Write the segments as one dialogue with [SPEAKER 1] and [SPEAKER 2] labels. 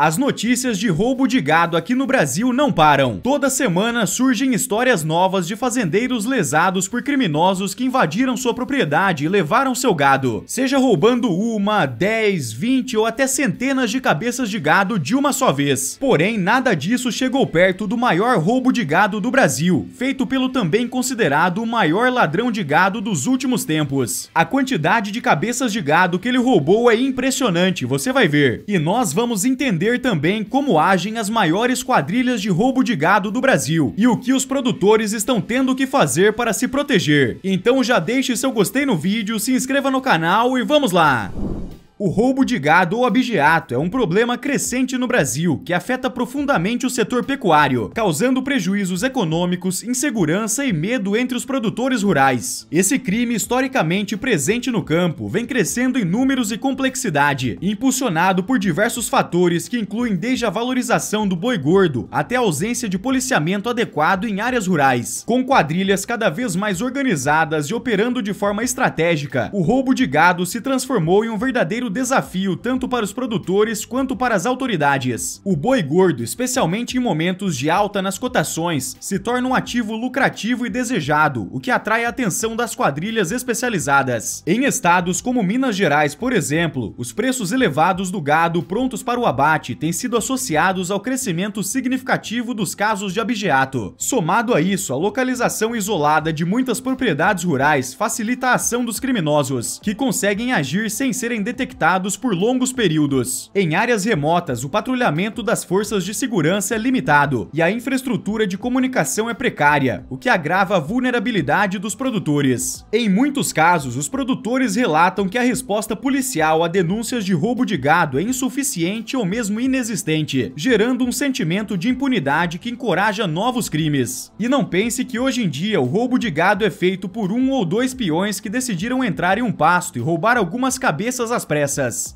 [SPEAKER 1] As notícias de roubo de gado aqui no Brasil não param. Toda semana surgem histórias novas de fazendeiros lesados por criminosos que invadiram sua propriedade e levaram seu gado. Seja roubando uma, dez, vinte ou até centenas de cabeças de gado de uma só vez. Porém, nada disso chegou perto do maior roubo de gado do Brasil, feito pelo também considerado o maior ladrão de gado dos últimos tempos. A quantidade de cabeças de gado que ele roubou é impressionante, você vai ver. E nós vamos entender entender também como agem as maiores quadrilhas de roubo de gado do Brasil e o que os produtores estão tendo que fazer para se proteger. Então já deixe seu gostei no vídeo, se inscreva no canal e vamos lá! O roubo de gado ou abigeato é um problema crescente no Brasil que afeta profundamente o setor pecuário, causando prejuízos econômicos, insegurança e medo entre os produtores rurais. Esse crime, historicamente presente no campo, vem crescendo em números e complexidade, impulsionado por diversos fatores que incluem desde a valorização do boi gordo até a ausência de policiamento adequado em áreas rurais. Com quadrilhas cada vez mais organizadas e operando de forma estratégica, o roubo de gado se transformou em um verdadeiro desafio tanto para os produtores quanto para as autoridades. O boi gordo, especialmente em momentos de alta nas cotações, se torna um ativo lucrativo e desejado, o que atrai a atenção das quadrilhas especializadas. Em estados como Minas Gerais, por exemplo, os preços elevados do gado prontos para o abate têm sido associados ao crescimento significativo dos casos de abigeato. Somado a isso, a localização isolada de muitas propriedades rurais facilita a ação dos criminosos, que conseguem agir sem serem detectados conectados por longos períodos. Em áreas remotas, o patrulhamento das forças de segurança é limitado e a infraestrutura de comunicação é precária, o que agrava a vulnerabilidade dos produtores. Em muitos casos, os produtores relatam que a resposta policial a denúncias de roubo de gado é insuficiente ou mesmo inexistente, gerando um sentimento de impunidade que encoraja novos crimes. E não pense que hoje em dia o roubo de gado é feito por um ou dois peões que decidiram entrar em um pasto e roubar algumas cabeças às pressas.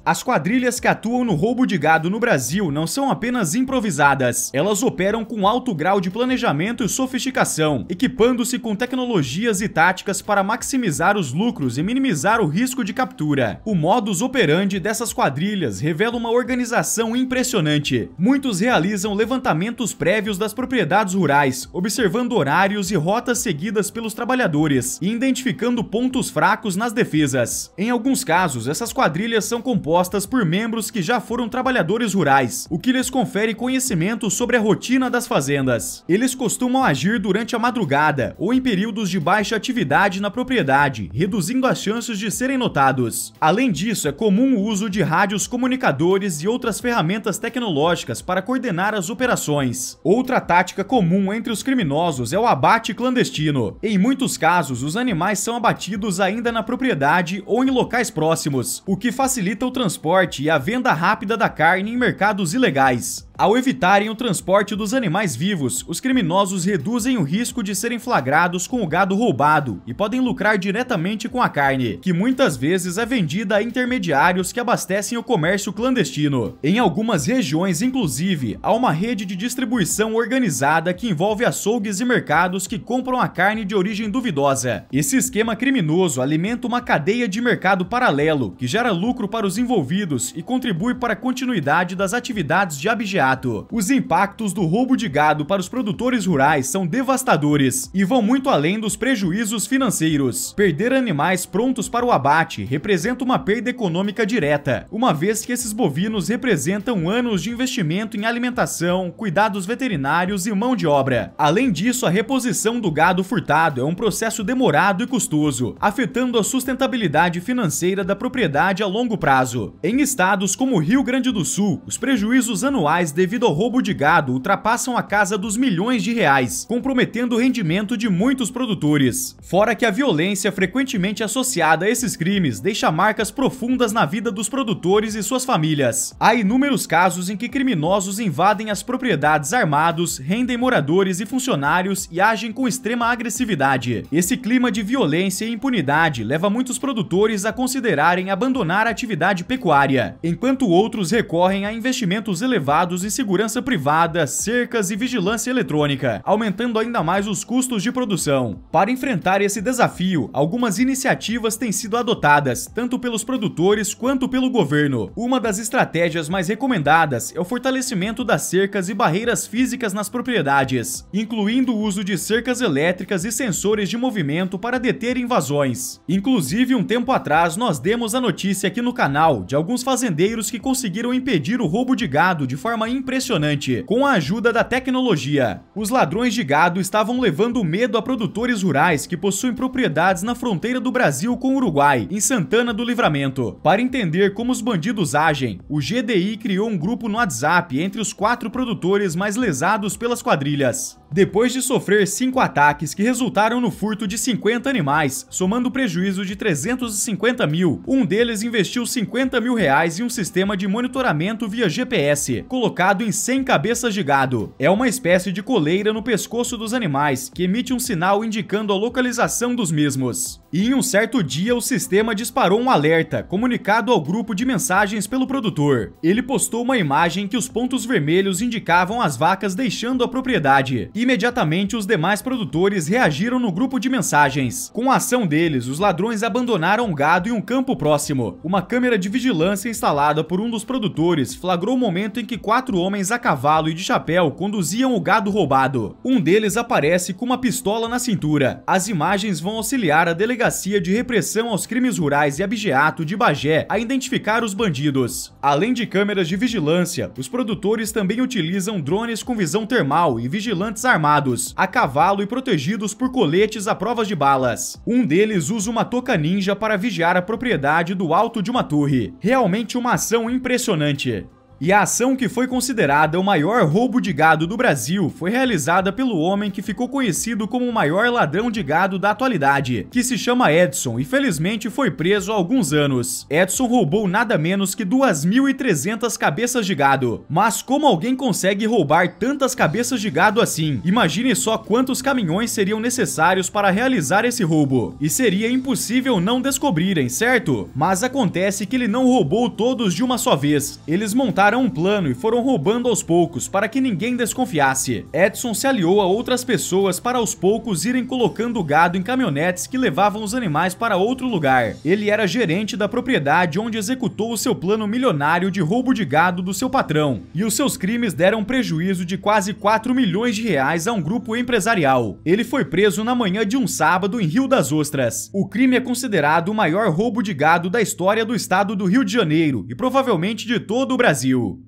[SPEAKER 1] As quadrilhas que atuam no roubo de gado no Brasil não são apenas improvisadas, elas operam com alto grau de planejamento e sofisticação, equipando-se com tecnologias e táticas para maximizar os lucros e minimizar o risco de captura. O modus operandi dessas quadrilhas revela uma organização impressionante. Muitos realizam levantamentos prévios das propriedades rurais, observando horários e rotas seguidas pelos trabalhadores e identificando pontos fracos nas defesas. Em alguns casos, essas quadrilhas são compostas por membros que já foram trabalhadores rurais, o que lhes confere conhecimento sobre a rotina das fazendas. Eles costumam agir durante a madrugada ou em períodos de baixa atividade na propriedade, reduzindo as chances de serem notados. Além disso, é comum o uso de rádios comunicadores e outras ferramentas tecnológicas para coordenar as operações. Outra tática comum entre os criminosos é o abate clandestino. Em muitos casos, os animais são abatidos ainda na propriedade ou em locais próximos, o que faz facilita o transporte e a venda rápida da carne em mercados ilegais. Ao evitarem o transporte dos animais vivos, os criminosos reduzem o risco de serem flagrados com o gado roubado e podem lucrar diretamente com a carne, que muitas vezes é vendida a intermediários que abastecem o comércio clandestino. Em algumas regiões, inclusive, há uma rede de distribuição organizada que envolve açougues e mercados que compram a carne de origem duvidosa. Esse esquema criminoso alimenta uma cadeia de mercado paralelo que gera lucro para os envolvidos e contribui para a continuidade das atividades de abjeção imediato. Os impactos do roubo de gado para os produtores rurais são devastadores e vão muito além dos prejuízos financeiros. Perder animais prontos para o abate representa uma perda econômica direta, uma vez que esses bovinos representam anos de investimento em alimentação, cuidados veterinários e mão de obra. Além disso, a reposição do gado furtado é um processo demorado e custoso, afetando a sustentabilidade financeira da propriedade a longo prazo. Em estados como o Rio Grande do Sul, os prejuízos anuais devido ao roubo de gado ultrapassam a casa dos milhões de reais, comprometendo o rendimento de muitos produtores. Fora que a violência frequentemente associada a esses crimes deixa marcas profundas na vida dos produtores e suas famílias. Há inúmeros casos em que criminosos invadem as propriedades armados, rendem moradores e funcionários e agem com extrema agressividade. Esse clima de violência e impunidade leva muitos produtores a considerarem abandonar a atividade pecuária, enquanto outros recorrem a investimentos elevados impostos e segurança privada, cercas e vigilância eletrônica, aumentando ainda mais os custos de produção. Para enfrentar esse desafio, algumas iniciativas têm sido adotadas, tanto pelos produtores quanto pelo governo. Uma das estratégias mais recomendadas é o fortalecimento das cercas e barreiras físicas nas propriedades, incluindo o uso de cercas elétricas e sensores de movimento para deter invasões. Inclusive, um tempo atrás, nós demos a notícia aqui no canal de alguns fazendeiros que conseguiram impedir o roubo de gado de forma impressionante. Com a ajuda da tecnologia, os ladrões de gado estavam levando medo a produtores rurais que possuem propriedades na fronteira do Brasil com o Uruguai, em Santana do Livramento. Para entender como os bandidos agem, o GDI criou um grupo no WhatsApp entre os quatro produtores mais lesados pelas quadrilhas. Depois de sofrer cinco ataques que resultaram no furto de 50 animais, somando prejuízo de 350 mil, um deles investiu 50 mil reais em um sistema de monitoramento via GPS, colocado em 100 cabeças de gado. É uma espécie de coleira no pescoço dos animais, que emite um sinal indicando a localização dos mesmos. E em um certo dia, o sistema disparou um alerta, comunicado ao grupo de mensagens pelo produtor. Ele postou uma imagem que os pontos vermelhos indicavam as vacas deixando a propriedade. Imediatamente, os demais produtores reagiram no grupo de mensagens. Com a ação deles, os ladrões abandonaram um gado em um campo próximo. Uma câmera de vigilância instalada por um dos produtores flagrou o momento em que quatro homens a cavalo e de chapéu conduziam o gado roubado. Um deles aparece com uma pistola na cintura. As imagens vão auxiliar a delegacia Delegacia de Repressão aos Crimes Rurais e Abigeato de Bagé a identificar os bandidos. Além de câmeras de vigilância, os produtores também utilizam drones com visão termal e vigilantes armados, a cavalo e protegidos por coletes à prova de balas. Um deles usa uma toca ninja para vigiar a propriedade do alto de uma torre. Realmente uma ação impressionante. E a ação que foi considerada o maior roubo de gado do Brasil foi realizada pelo homem que ficou conhecido como o maior ladrão de gado da atualidade, que se chama Edson e felizmente foi preso há alguns anos. Edson roubou nada menos que 2.300 cabeças de gado. Mas como alguém consegue roubar tantas cabeças de gado assim? Imagine só quantos caminhões seriam necessários para realizar esse roubo. E seria impossível não descobrirem, certo? Mas acontece que ele não roubou todos de uma só vez. Eles montaram um plano e foram roubando aos poucos para que ninguém desconfiasse. Edson se aliou a outras pessoas para aos poucos irem colocando o gado em caminhonetes que levavam os animais para outro lugar. Ele era gerente da propriedade onde executou o seu plano milionário de roubo de gado do seu patrão, e os seus crimes deram prejuízo de quase 4 milhões de reais a um grupo empresarial. Ele foi preso na manhã de um sábado em Rio das Ostras. O crime é considerado o maior roubo de gado da história do estado do Rio de Janeiro e provavelmente de todo o Brasil. Brasil.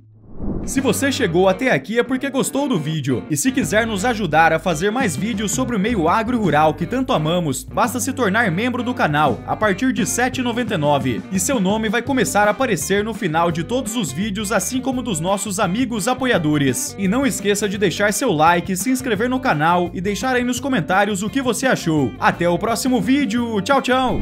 [SPEAKER 1] Se você chegou até aqui é porque gostou do vídeo, e se quiser nos ajudar a fazer mais vídeos sobre o meio agro rural que tanto amamos, basta se tornar membro do canal, a partir de R$ 7,99, e seu nome vai começar a aparecer no final de todos os vídeos, assim como dos nossos amigos apoiadores. E não esqueça de deixar seu like, se inscrever no canal e deixar aí nos comentários o que você achou. Até o próximo vídeo, tchau tchau!